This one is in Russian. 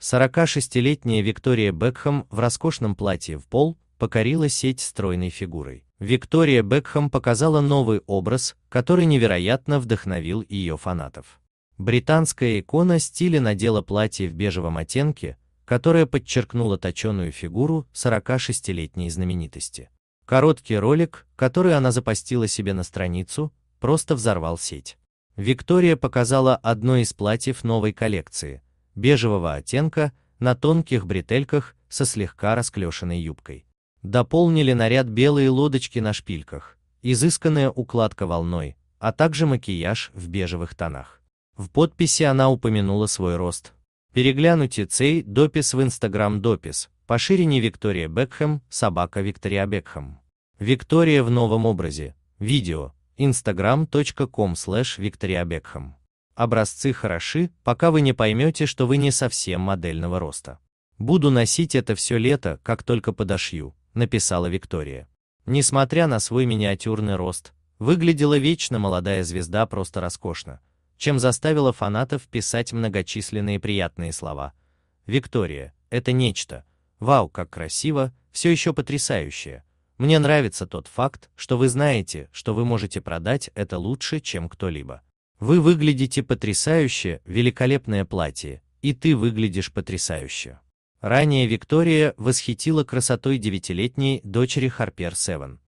46-летняя Виктория Бекхэм в роскошном платье в пол покорила сеть стройной фигурой. Виктория Бекхэм показала новый образ, который невероятно вдохновил ее фанатов. Британская икона стиля надела платье в бежевом оттенке, которое подчеркнуло точеную фигуру 46-летней знаменитости. Короткий ролик, который она запостила себе на страницу, просто взорвал сеть. Виктория показала одно из платьев новой коллекции – бежевого оттенка на тонких бретельках со слегка расклешенной юбкой. Дополнили наряд белые лодочки на шпильках, изысканная укладка волной, а также макияж в бежевых тонах. В подписи она упомянула свой рост. Переглянуйте цей допис в Инстаграм допис, по ширине Виктория Бекхэм, собака Виктория Бекхэм. Виктория в новом образе, видео, instagram.com slash Виктория Бекхэм образцы хороши, пока вы не поймете, что вы не совсем модельного роста. Буду носить это все лето, как только подошью, написала Виктория. Несмотря на свой миниатюрный рост, выглядела вечно молодая звезда просто роскошно, чем заставила фанатов писать многочисленные приятные слова. Виктория, это нечто. Вау, как красиво, все еще потрясающее. Мне нравится тот факт, что вы знаете, что вы можете продать это лучше, чем кто-либо. Вы выглядите потрясающе, великолепное платье, и ты выглядишь потрясающе. Ранее Виктория восхитила красотой девятилетней дочери Харпер Севен.